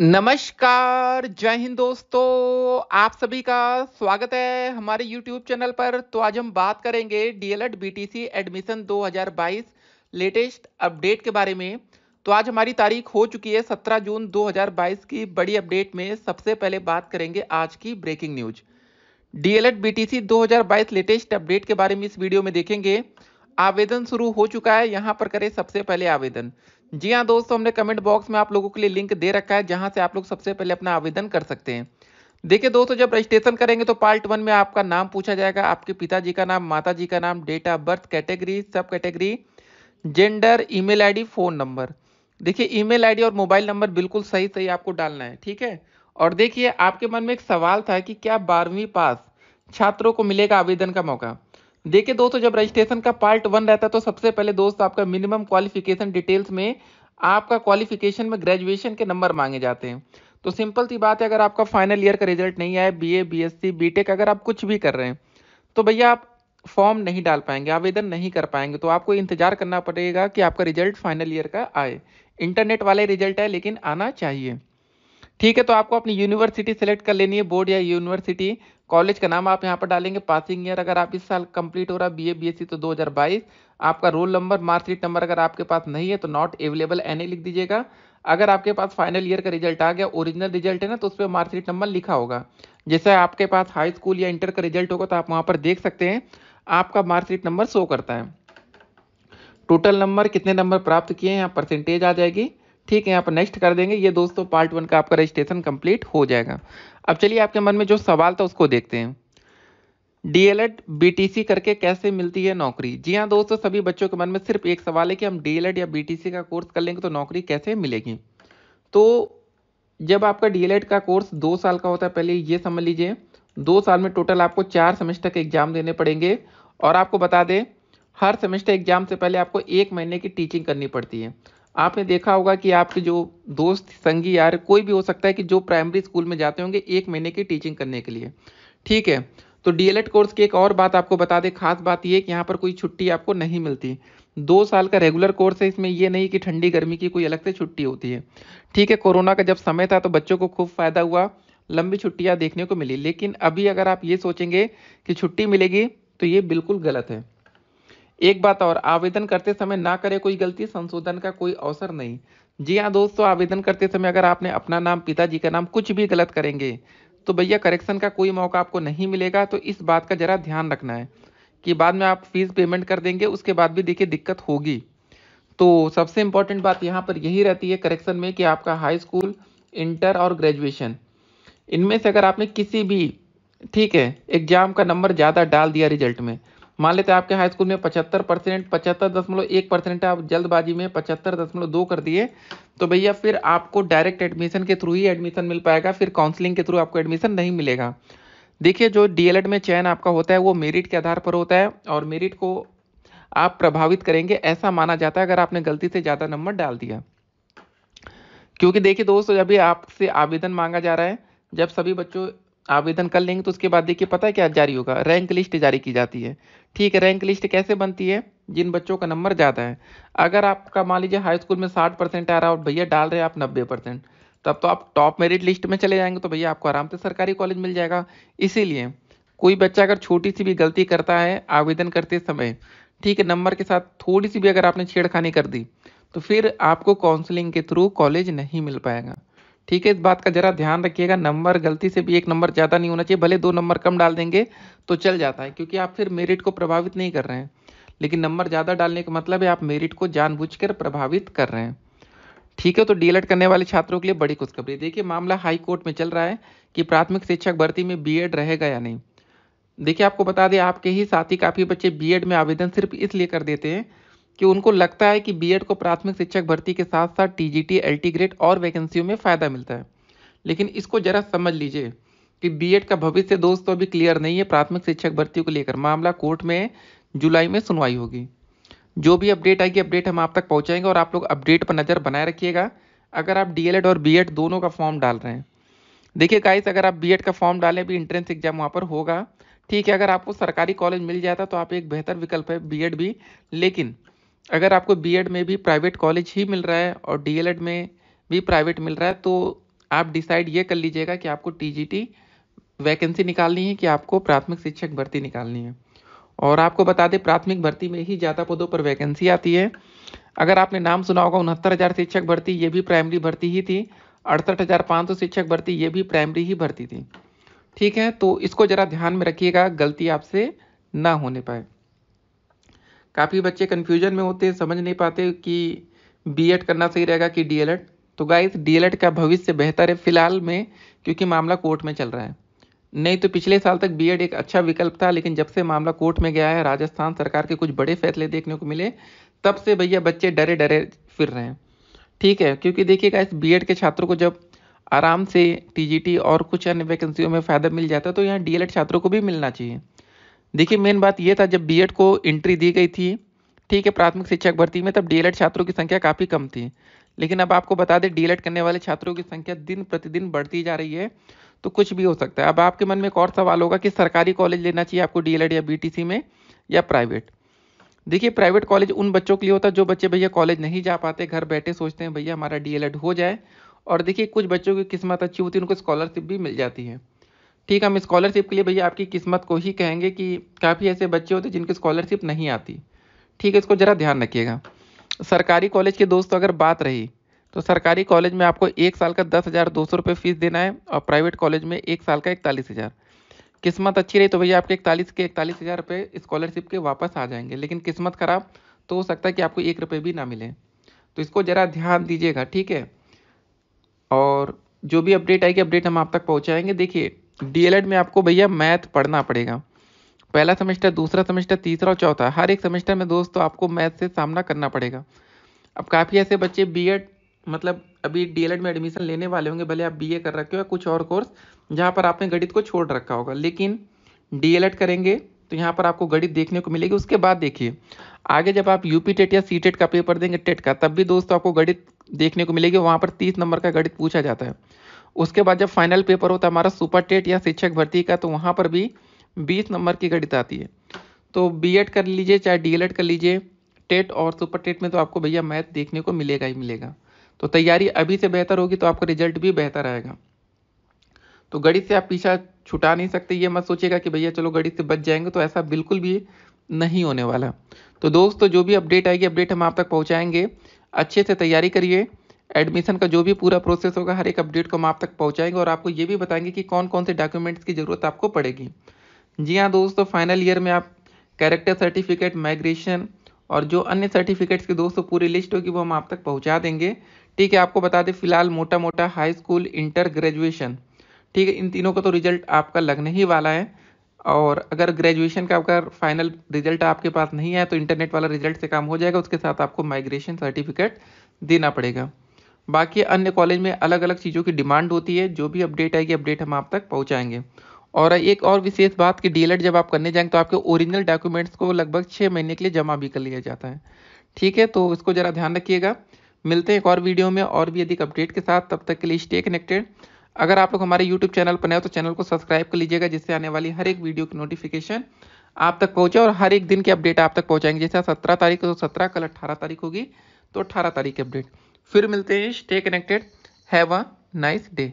नमस्कार जय हिंद दोस्तों आप सभी का स्वागत है हमारे YouTube चैनल पर तो आज हम बात करेंगे DElEd BTC admission 2022 latest update के बारे में तो आज हमारी तारीख हो चुकी है 17 जून 2022 की बड़ी अपडेट में सबसे पहले बात करेंगे आज की breaking news DElEd BTC 2022 latest update के बारे में इस वीडियो में देखेंगे आवेदन शुरू हो चुका है यहाँ पर करें सबसे पहले आवेदन जी हाँ दोस्तों हमने कमेंट बॉक्स में आप लोगों के लिए लिंक दे रखा है जहाँ से आप लोग सबसे पहले अपना आवेदन कर सकते हैं देखिए दोस्तों जब रजिस्ट्रेशन करेंगे तो पार्ट वन में आपका नाम पूछा जाएगा आपके पिताजी का नाम माता जी का नाम date of birth category sub category gender email phone number देखिए ईमेल आईडी और मोबाइल नंबर बिल्कुल सही सही आपको डालना है ठीक है और देखिए आपके मन में एक सवाल था कि क्या बारहवीं पास छात्रों को मिलेगा आवेदन का मौका देखिए दोस्तों जब रजिस्ट्रेशन का पार्ट वन रहता है तो सबसे पहले दोस्त आपका मिनिमम क्वालिफिकेशन डिटेल्स में आपका क्वालिफिकेशन में ग्रेजुएशन के नंबर मांगे जाते हैं तो सिंपल सी बात है अगर आपका फाइनल ईयर का रिजल्ट नहीं आया बीए बीएससी बीटेक अगर आप कुछ भी कर रहे हैं तो भैया आप फॉर्म नहीं डाल पाएंगे आवेदन नहीं कर पाएंगे तो आपको इंतजार करना पड़ेगा कि आपका रिजल्ट फाइनल ईयर का आए इंटरनेट वाले रिजल्ट है लेकिन आना चाहिए ठीक है तो आपको अपनी यूनिवर्सिटी सेलेक्ट कर लेनी है बोर्ड या यूनिवर्सिटी कॉलेज का नाम आप यहाँ पर डालेंगे पासिंग ईयर अगर आप इस साल कंप्लीट हो रहा B A B S C तो 2022 आपका रोल नंबर मार्कशीट नंबर अगर आपके पास नहीं है तो नॉट अवेलेबल एन लिख दीजिएगा अगर आपके पास फाइनल ईयर का रिजल्ट आ गया ओरिजिनल रिजल्ट है ना तो उस पर मार्कशीट नंबर लिखा होगा जैसे आपके पास हाई स्कूल या इंटर का रिजल्ट होगा तो आप वहाँ पर देख सकते हैं आपका मार्कशीट नंबर शो करता है टोटल नंबर कितने नंबर प्राप्त किए हैं यहाँ परसेंटेज आ जाएगी ठीक है यहाँ पर नेक्स्ट कर देंगे ये दोस्तों पार्ट वन का आपका रजिस्ट्रेशन कंप्लीट हो जाएगा अब चलिए आपके मन में जो सवाल था उसको देखते हैं डीएलएड बीटीसी करके कैसे मिलती है नौकरी जी हाँ दोस्तों सभी बच्चों के मन में सिर्फ एक सवाल है कि हम डीएलएड या बीटीसी का कोर्स कर लेंगे तो नौकरी कैसे मिलेगी तो जब आपका डीएलएड का कोर्स दो साल का होता है पहले ये समझ लीजिए दो साल में टोटल आपको चार सेमेस्टर के एग्जाम देने पड़ेंगे और आपको बता दें हर सेमेस्टर एग्जाम से पहले आपको एक महीने की टीचिंग करनी पड़ती है आपने देखा होगा कि आपके जो दोस्त संगी यार कोई भी हो सकता है कि जो प्राइमरी स्कूल में जाते होंगे एक महीने की टीचिंग करने के लिए ठीक है तो डीएलएड कोर्स की एक और बात आपको बता दें खास बात ये कि यहाँ पर कोई छुट्टी आपको नहीं मिलती दो साल का रेगुलर कोर्स है इसमें ये नहीं कि ठंडी गर्मी की कोई अलग से छुट्टी होती है ठीक है कोरोना का जब समय था तो बच्चों को खूब फ़ायदा हुआ लंबी छुट्टियाँ देखने को मिली लेकिन अभी अगर आप ये सोचेंगे कि छुट्टी मिलेगी तो ये बिल्कुल गलत है एक बात और आवेदन करते समय ना करें कोई गलती संशोधन का कोई अवसर नहीं जी हाँ दोस्तों आवेदन करते समय अगर आपने अपना नाम पिताजी का नाम कुछ भी गलत करेंगे तो भैया करेक्शन का कोई मौका आपको नहीं मिलेगा तो इस बात का ज़रा ध्यान रखना है कि बाद में आप फीस पेमेंट कर देंगे उसके बाद भी देखिए दिक्कत होगी तो सबसे इंपॉर्टेंट बात यहाँ पर यही रहती है करेक्शन में कि आपका हाई स्कूल इंटर और ग्रेजुएशन इनमें से अगर आपने किसी भी ठीक है एग्ज़ाम का नंबर ज़्यादा डाल दिया रिजल्ट में मान लेते हैं आपके हाई स्कूल में पचहत्तर परसेंट पचहत्तर दशमलव एक परसेंट आप जल्दबाजी में पचहत्तर दशमलव दो कर दिए तो भैया फिर आपको डायरेक्ट एडमिशन के थ्रू ही एडमिशन मिल पाएगा फिर काउंसलिंग के थ्रू आपको एडमिशन नहीं मिलेगा देखिए जो डीएलएड में चयन आपका होता है वो मेरिट के आधार पर होता है और मेरिट को आप प्रभावित करेंगे ऐसा माना जाता है अगर आपने गलती से ज़्यादा नंबर डाल दिया क्योंकि देखिए दोस्तों अभी आपसे आवेदन मांगा जा रहा है जब सभी बच्चों आवेदन कर लेंगे तो उसके बाद देखिए पता है क्या जारी होगा रैंक लिस्ट जारी की जाती है ठीक है रैंक लिस्ट कैसे बनती है जिन बच्चों का नंबर ज़्यादा है अगर आपका मान लीजिए हाई स्कूल में साठ परसेंट आ रहा है और भैया डाल रहे हैं आप नब्बे परसेंट तब तो आप टॉप मेरिट लिस्ट में चले जाएंगे तो भैया आपको आराम से सरकारी कॉलेज मिल जाएगा इसीलिए कोई बच्चा अगर छोटी सी भी गलती करता है आवेदन करते समय ठीक है नंबर के साथ थोड़ी सी भी अगर आपने छेड़खानी कर दी तो फिर आपको काउंसलिंग के थ्रू कॉलेज नहीं मिल पाएगा ठीक है इस बात का ज़रा ध्यान रखिएगा नंबर गलती से भी एक नंबर ज़्यादा नहीं होना चाहिए भले दो नंबर कम डाल देंगे तो चल जाता है क्योंकि आप फिर मेरिट को प्रभावित नहीं कर रहे हैं लेकिन नंबर ज़्यादा डालने का मतलब है आप मेरिट को जानबूझकर प्रभावित कर रहे हैं ठीक है तो डीएलएड करने वाले छात्रों के लिए बड़ी खुशखबरी देखिए मामला हाई कोर्ट में चल रहा है कि प्राथमिक शिक्षक भर्ती में बीएड रहेगा या नहीं देखिए आपको बता दें आपके ही साथी काफ़ी बच्चे बीएड में आवेदन सिर्फ इसलिए कर देते हैं कि उनको लगता है कि बीएड को प्राथमिक शिक्षक भर्ती के साथ साथ टीजीटी एलटी ग्रेड और वैकेंसियों में फ़ायदा मिलता है लेकिन इसको ज़रा समझ लीजिए कि बीएड का भविष्य दोस्तों अभी क्लियर नहीं है प्राथमिक शिक्षक भर्ती को लेकर मामला कोर्ट में जुलाई में सुनवाई होगी जो भी अपडेट आएगी अपडेट हम आप तक पहुँचाएंगे और आप लोग अपडेट पर नज़र बनाए रखिएगा अगर आप डीएलएड और बीएड दोनों का फॉर्म डाल रहे हैं देखिए गाइस अगर आप बीएड का फॉर्म डालें भी इंट्रेंस एग्जाम वहाँ पर होगा ठीक है अगर आपको सरकारी कॉलेज मिल जाता तो आप एक बेहतर विकल्प है बीएड भी लेकिन अगर आपको बीएड में भी प्राइवेट कॉलेज ही मिल रहा है और डीएलएड में भी प्राइवेट मिल रहा है तो आप डिसाइड ये कर लीजिएगा कि आपको टीजीटी वैकेंसी निकालनी है कि आपको प्राथमिक शिक्षक भर्ती निकालनी है और आपको बता दें प्राथमिक भर्ती में ही ज़्यादा पदों पर वैकेंसी आती है अगर आपने नाम सुना होगा उनहत्तर हज़ार शिक्षक भर्ती ये भी प्राइमरी भर्ती ही थी अड़सठ हज़ार पाँच सौ शिक्षक भर्ती ये भी प्राइमरी ही भर्ती थी ठीक है तो इसको ज़रा ध्यान में रखिएगा गलती आपसे ना होने पाए काफ़ी बच्चे कन्फ्यूजन में होते हैं समझ नहीं पाते कि बी करना सही रहेगा कि डी तो गाइस डी का भविष्य बेहतर है फिलहाल में क्योंकि मामला कोर्ट में चल रहा है नहीं तो पिछले साल तक बी एक अच्छा विकल्प था लेकिन जब से मामला कोर्ट में गया है राजस्थान सरकार के कुछ बड़े फैसले देखने को मिले तब से भैया बच्चे डरे डरे फिर रहे हैं ठीक है क्योंकि देखिएगा इस बी के छात्रों को जब आराम से टी और कुछ अन्य वैकेंसियों में फ़ायदा मिल जाता है तो यहाँ डी छात्रों को भी मिलना चाहिए देखिए मेन बात यह था जब बी को एंट्री दी गई थी ठीक है प्राथमिक शिक्षक भर्ती में तब डीएलएड छात्रों की संख्या काफ़ी कम थी लेकिन अब आपको बता दें डीएलएड करने वाले छात्रों की संख्या दिन प्रतिदिन बढ़ती जा रही है तो कुछ भी हो सकता है अब आपके मन में एक और सवाल होगा कि सरकारी कॉलेज लेना चाहिए आपको डीएलएड या बीटीसी में या प्राइवेट देखिए प्राइवेट कॉलेज उन बच्चों के लिए होता है जो बच्चे भैया कॉलेज नहीं जा पाते घर बैठे सोचते हैं भैया हमारा डीएलएड हो जाए और देखिए कुछ बच्चों की किस्मत अच्छी होती है उनको स्कॉलरशिप भी मिल जाती है ठीक हम स्कॉलरशिप के लिए भैया आपकी किस्मत को ही कहेंगे कि काफ़ी ऐसे बच्चे होते जिनकी स्कॉलरशिप नहीं आती ठीक है इसको ज़रा ध्यान रखिएगा सरकारी कॉलेज के दोस्तों अगर बात रही तो सरकारी कॉलेज में आपको एक साल का दस हज़ार दो सौ रुपये फीस देना है और प्राइवेट कॉलेज में एक साल का इकतालीस हज़ार किस्मत अच्छी रही तो भैया आपके इकतालीस के इकतालीस हज़ार रुपये स्कॉलरशिप के वापस आ जाएंगे लेकिन किस्मत ख़राब तो हो सकता है कि आपको एक रुपये भी ना मिले तो इसको ज़रा ध्यान दीजिएगा ठीक है और जो भी अपडेट आएगी अपडेट हम आप तक पहुँचाएँगे देखिए डीएलएड में आपको भैया मैथ पढ़ना पड़ेगा पहला सेमेस्टर दूसरा सेमेस्टर तीसरा और चौथा हर एक सेमेस्टर में दोस्तों आपको मैथ से सामना करना पड़ेगा अब काफ़ी ऐसे बच्चे बीएड मतलब अभी डीएलएड में एडमिशन लेने वाले होंगे भले आप बीए कर रखे हो या कुछ और कोर्स जहाँ पर आपने गणित को छोड़ रखा होगा लेकिन डीएलएड करेंगे तो यहाँ पर आपको गणित देखने को मिलेगी उसके बाद देखिए आगे जब आप यूपी टेट या सी टेट का पेपर देंगे टेट का तब भी दोस्तों आपको गणित देखने को मिलेगी वहाँ पर तीस नंबर का गणित पूछा जाता है उसके बाद जब फाइनल पेपर होता है हमारा सुपर टेट या शिक्षक भर्ती का तो वहाँ पर भी बीस नंबर की गणित आती है तो बी कर लीजिए चाहे डी कर लीजिए टेट और सुपर टेट में तो आपको भैया मैथ देखने को मिलेगा ही मिलेगा तो तैयारी अभी से बेहतर होगी तो आपका रिजल्ट भी बेहतर आएगा तो गणित से आप पीछा छुटा नहीं सकते ये मत सोचेगा कि भैया चलो गणित से बच जाएंगे तो ऐसा बिल्कुल भी नहीं होने वाला तो दोस्तों जो भी अपडेट आएगी अपडेट हम आप तक पहुँचाएंगे अच्छे से तैयारी करिए एडमिशन का जो भी पूरा प्रोसेस होगा हर एक अपडेट को हम आप तक पहुँचाएंगे और आपको ये भी बताएंगे कि कौन कौन से डॉक्यूमेंट्स की ज़रूरत आपको पड़ेगी जी हाँ दोस्तों फाइनल ईयर में आप कैरेक्टर सर्टिफिकेट माइग्रेशन और जो अन्य सर्टिफिकेट्स की दोस्तों पूरी लिस्ट होगी वो हम आप तक पहुंचा देंगे ठीक है आपको बता दें फिलहाल मोटा मोटा हाई स्कूल इंटर ग्रेजुएशन ठीक है इन तीनों का तो रिजल्ट आपका लगने ही वाला है और अगर ग्रेजुएशन का अगर फाइनल रिजल्ट आपके पास नहीं है तो इंटरनेट वाला रिजल्ट से काम हो जाएगा उसके साथ आपको माइग्रेशन सर्टिफिकेट देना पड़ेगा बाकी अन्य कॉलेज में अलग अलग चीज़ों की डिमांड होती है जो भी अपडेट आएगी अपडेट हम आप तक पहुँचाएंगे और एक और विशेष बात कि डी जब आप करने जाएंगे तो आपके ओरिजिनल डॉक्यूमेंट्स को लगभग छः महीने के लिए जमा भी कर लिया जाता है ठीक है तो इसको ज़रा ध्यान रखिएगा मिलते हैं एक और वीडियो में और भी अधिक अपडेट के साथ तब तक के लिए स्टे कनेक्टेड अगर आप लोग हमारे यूट्यूब चैनल पर नए हो तो चैनल को सब्सक्राइब कर लीजिएगा जिससे आने वाली हर एक वीडियो की नोटिफिकेशन आप तक पहुंचे और हर एक दिन की अपडेट आप तक पहुंचाएंगे जैसे सत्रह तारीख तो सत्रह कल 18 तारीख होगी तो 18 तारीख की अपडेट फिर मिलते हैं stay connected have a nice day